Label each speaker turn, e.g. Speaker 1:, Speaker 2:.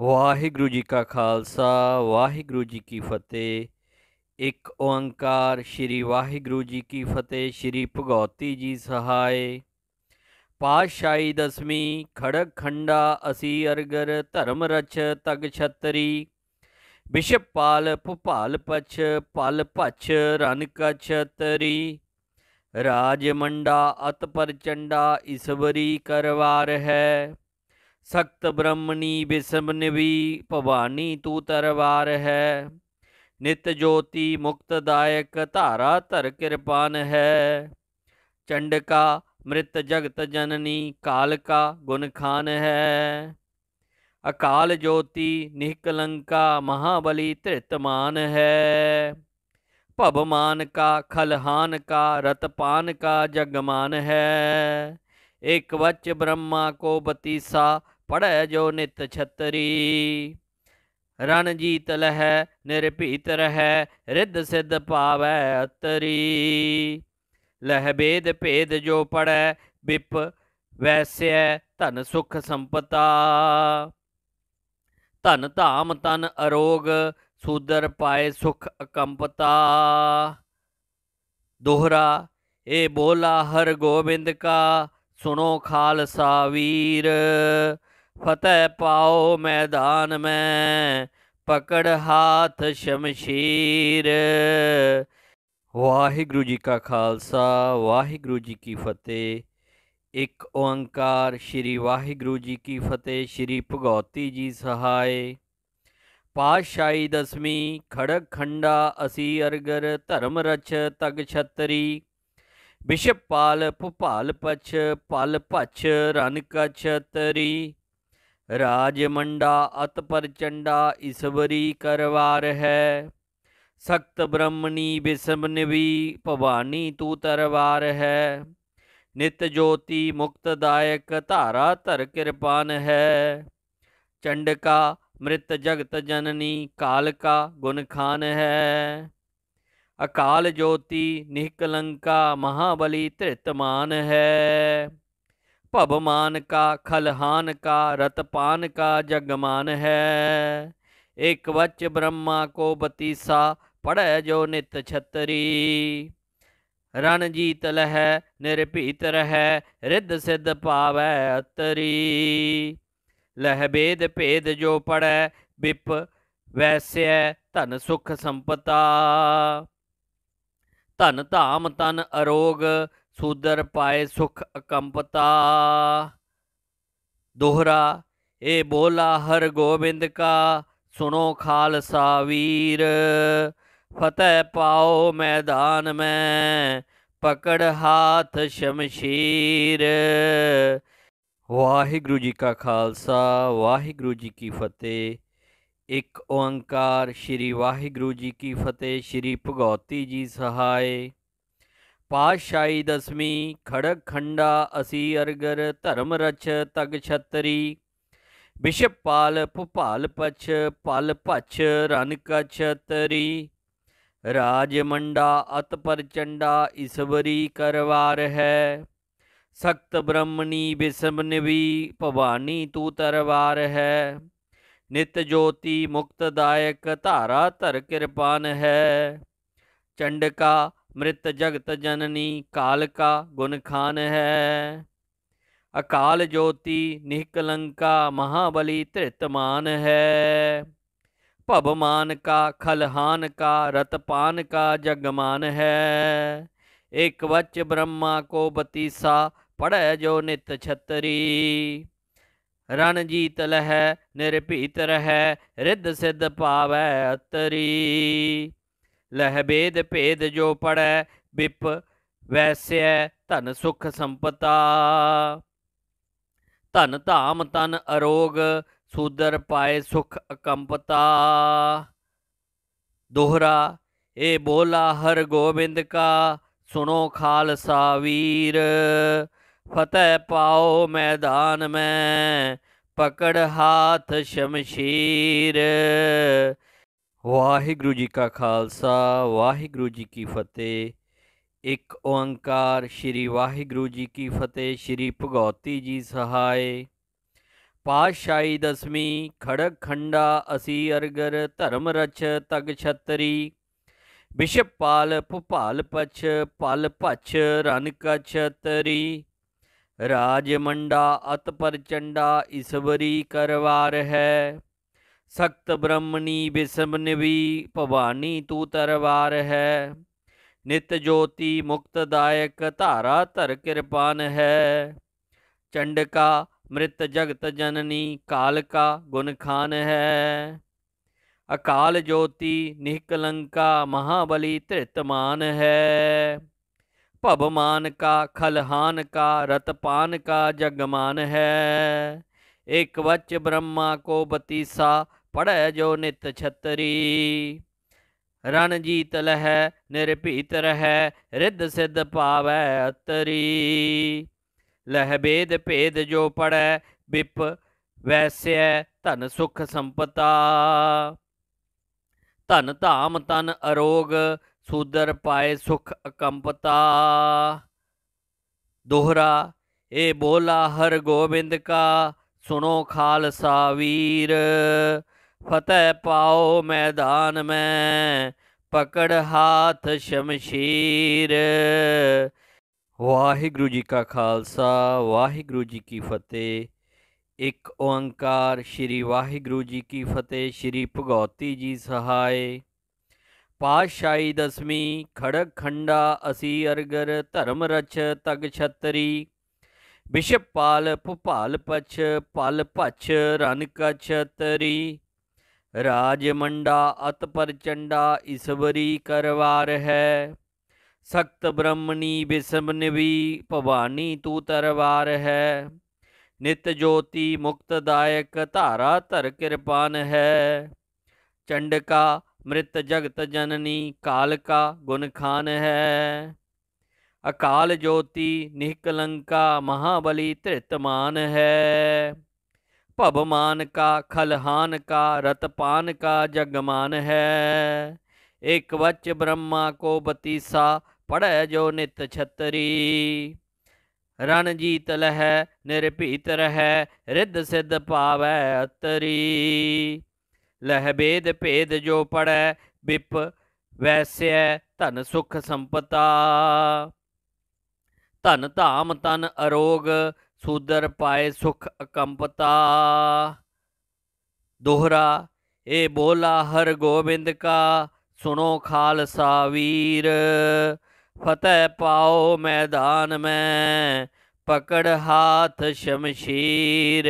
Speaker 1: ਵਾਹਿਗੁਰੂ ਜੀ ਕਾ ਖਾਲਸਾ ਵਾਹਿਗੁਰੂ ਜੀ ਕੀ ਫਤਿਹ ਇੱਕ ਓੰਕਾਰ ਸ੍ਰੀ ਵਾਹਿਗੁਰੂ ਜੀ ਕੀ ਫਤਿਹ ਸ੍ਰੀ ਭਗਉਤੀ ਜੀ ਸਹਾਏ ਪਾਤਸ਼ਾਹੀ ਦਸਵੀਂ ਖੜਕ ਖੰਡਾ ਅਸੀ ਅਰਗਰ ਧਰਮ ਰਚ ਤਗ ਛਤਰੀ ਵਿਸ਼ਪਾਲ ਭੁਪਾਲ ਪਛ ਪਲ ਪਛ ਰਨ ਕਛਤਰੀ ਰਾਜ ਮੰਡਾ ਅਤ ਪਰ ਚੰਡਾ ਈਸ਼ਵਰੀ ਕਰਵਾਰ ਹੈ सख्त ब्रह्मणी विसमनिवी भवानी तू तरवार है नित ज्योति मुक्तदायक धारा धर कृपान है चंडका मृत जगत जननी काल का गुण खान है अकाल ज्योति निकलंका महाबली तृतमान है भवमान का खलहान का रतपान का जगमान है एक वच ब्रह्मा को बतीसा पढ़ जो नित छतरी रणजीत लह निरपीत रह रिद्ध सिद्ध पावै अतरी लह भेद भेद जो पढ़ बिप वैश्य धन सुख संपता धन धाम तन अरोग सुदर पाए सुख अकंपता दोहरा ए बोला हर गोविंद का ਸੁਣੋ ਖਾਲਸਾ ਵੀਰ ਫਤਿਹ ਪਾਓ ਮੈਦਾਨ ਮੈਂ ਪਕੜ ਹਾਥ ਸ਼ਮਸ਼ੀਰ ਵਾਹਿਗੁਰੂ ਜੀ ਕਾ ਖਾਲਸਾ ਵਾਹਿਗੁਰੂ ਜੀ ਕੀ ਫਤਿਹ ਇੱਕ ਓੰਕਾਰ ਸ੍ਰੀ ਵਾਹਿਗੁਰੂ ਜੀ ਕੀ ਫਤਿਹ ਸ੍ਰੀ ਭਗਉਤੀ ਜੀ ਸਹਾਇ ਪਾਤਸ਼ਾਹੀ ਦਸਵੀਂ ਖੜਕ ਖੰਡਾ ਅਸੀ ਅਰਗਰ ਧਰਮ ਰਚ ਤਗ ਛਤਰੀ बिषपाल भोपाल पछ पाल पछ रन कछतरी राजमंडा अत परचंडा ईश्वरी करवार है सक्त ब्रह्मणी विषमनिवी भवानी तू तरवार है नित ज्योति मुक्तदायक धारा तर कृपान है चंडका मृत जगत जननी काल का गुण खान है अकाल ज्योति निकलंका महाबली तृतमान है भवमान का खलहान का रतपान का जगमान है एक वच ब्रह्मा को बतीसा पढ़ जो नित छतरी रणजीत लह निरपीत रह रिद्ध सिद्ध पावै अतरी लह भेद भेद जो पढ़ बिप वैश्य धन सुख संपता धन धाम तन अरोग सूदर पाए सुख अकंपता दोहरा ए बोला हर गोविंद का सुनो खालसा वीर फतेह पाओ मैदान में पकड़ हाथ शमशीर वाहिगुरु जी का खालसा वाहिगुरु जी की फतेह ਇੱਕ ਓੰਕਾਰ ਸ੍ਰੀ ਵਾਹਿਗੁਰੂ ਜੀ ਕੀ ਫਤਿਹ ਸ੍ਰੀ ਭਗਉਤੀ ਜੀ ਸਹਾਏ ਪਾਤਸ਼ਾਹੀ ਦਸਵੀਂ ਖੜਕ ਖੰਡਾ ਅਸੀ ਅਰਗਰ ਧਰਮ ਰਚ ਤਗ ਛਤਰੀ ਵਿਸ਼ਪਾਲ ਭੁਪਾਲ ਪਛ ਪਲ ਪਛ ਰਨ ਕਛਤਰੀ ਰਾਜ ਮੰਡਾ ਅਤ ਪਰਚੰਡਾ ਈਸ਼ਵਰੀ ਕਰਵਾਰ ਹੈ ਸਖਤ ਬ੍ਰਹਮਣੀ ਵਿਸਮਨਵੀ ਭਵਾਨੀ ਤੂ ਤਰਵਾਰ ਹੈ नित ज्योति मुक्तदायक धारा धर कृपान है चंड का मृत जगत जननी काल का गुण खान है अकाल ज्योति निकलंका महाबली तृतमान है भवमान का खलहान का रतपान का जगमान है एक वच ब्रह्मा को बतीसा पढ़ जो नित छतरी ਰਣਜੀਤ ਲਹਿ ਨਿਰਭੀਤ ਰਹਿ ਰਿੱਧ ਸਿੱਧ ਪਾਵੈ ਅਤਰੀ ਲਹਿ ਬੇਦ ਭੇਦ ਜੋ ਪੜੈ ਬਿਪ ਵੈਸੈ ਧਨ ਸੁਖ ਸੰਪਤਾ ਧਨ ਧਾਮ ਤਨ ਅਰੋਗ ਸੂਦਰ ਪਾਏ ਸੁਖ ਅਕੰਪਤਾ ਦੋਹਰਾ ਏ ਬੋਲਾ ਹਰ ਗੋਬਿੰਦ ਕਾ ਸੁਣੋ ਖਾਲਸਾ ਵੀਰ ਫਤਿਹ ਪਾਓ ਮੈਦਾਨ ਮੈਂ ਪਕੜ ਹਾਥ ਸ਼ਮਸ਼ੀਰ ਵਾਹਿਗੁਰੂ ਜੀ ਕਾ ਖਾਲਸਾ ਵਾਹਿਗੁਰੂ ਜੀ ਕੀ ਫਤਿਹ ਇੱਕ ਓੰਕਾਰ ਸ੍ਰੀ ਵਾਹਿਗੁਰੂ ਜੀ ਕੀ ਫਤਿਹ ਸ੍ਰੀ ਭਗਉਤੀ ਜੀ ਸਹਾਇ ਪਾਸ਼ਾਈ ਦਸਮੀ ਖੜਕ ਖੰਡਾ ਅਸੀ ਅਰਗਰ ਧਰਮ ਰਚ ਤਗ ਛਤਰੀ ਵਿਸ਼ਪਾਲ ਭੁਪਾਲ ਪਛ ਪਲ ਭਛ ਰਨ ਕਛਤਰੀ ਰਾਜਮੰਡਾ ਅਤ ਪਰਚੰਡਾ ਈਸ਼ਵਰੀ ਕਰਵਾਰ ਹੈ ਸਖਤ ਬ੍ਰਹਮਣੀ ਵਿਸਮਨਵੀ ਭਵਾਨੀ ਤੂ ਤਰਵਾਰ ਹੈ ਨਿਤ ਜੋਤੀ ਮੁਕਤਦਾਇਕ ਧਾਰਾ ਧਰ ਕਿਰਪਾਨ ਹੈ ਚੰਡਕਾ ਮ੍ਰਿਤ ਜਗਤ ਜਨਨੀ ਕਾਲਕਾ ਗੁਣਖਾਨ ਹੈ ਅਕਾਲ ਜੋਤੀ ਨਿਹਕਲੰਕਾ ਮਹਾਬਲੀ ਧ੍ਰਿਤਮਾਨ ਹੈ भवमान का खलहान का रतपान का जगमान है एक वच ब्रह्मा को बतीसा पढ़ जो नित छतरी रणजीत लह निरपीत रह रिद्ध सिद्ध पाव अतरी लह भेद भेद जो पढ़ बिप वैश्य धन सुख संपता धन धाम तन अरोग सुदर पाए सुख अकंपता दोहरा ए बोला हर गोविंद का सुनो खालसा वीर फतेह पाओ मैदान में पकड़ हाथ शमशीर वाहिगुरु जी का खालसा वाहिगुरु जी की फतेह एक ओंकार श्री वाहिगुरु जी की फतेह श्री भगौती जी सहाय पातशाही दसवीं खड़ग खंडा असी अरगर धर्म रच तग बिशप पाल भुपाल पछ पल पछ रन कछतरी राजमंडा अत परचंडा ईश्वरी करवार है सख्त ब्रह्मणी विषमनवी भवानी तू तरवार है नित ज्योति मुक्तदायक धारा धर कृपान है चंडका मृत जगत जननी काल का गुण खान है अकाल ज्योति निहकलंका महाबली तृतमान है भवमान का खलहान का रतपान का जगमान है एक वच ब्रह्मा को बतीसा पढ़ जो नित छतरी रणजीत लह निरपीत रह रिद्ध सिद्ध पावे अतरी ਲਹਿ ਭੇਦ ਭੇਦ ਜੋ ਪੜੈ ਬਿਪ ਵੈਸੈ ਧਨ ਸੁਖ ਸੰਪਤਾ ਧਨ ਧਾਮ ਤਨ ਅਰੋਗ ਸੂਦਰ ਪਾਏ ਸੁਖ ਅਕੰਪਤਾ ਦੋਹਰਾ ਇਹ ਬੋਲਾ ਹਰ ਗੋਬਿੰਦ ਕਾ ਸੁਣੋ ਖਾਲਸਾ ਵੀਰ ਫਤਿਹ ਪਾਓ ਮੈਦਾਨ ਮੈਂ पकड़ हाथ शमशीर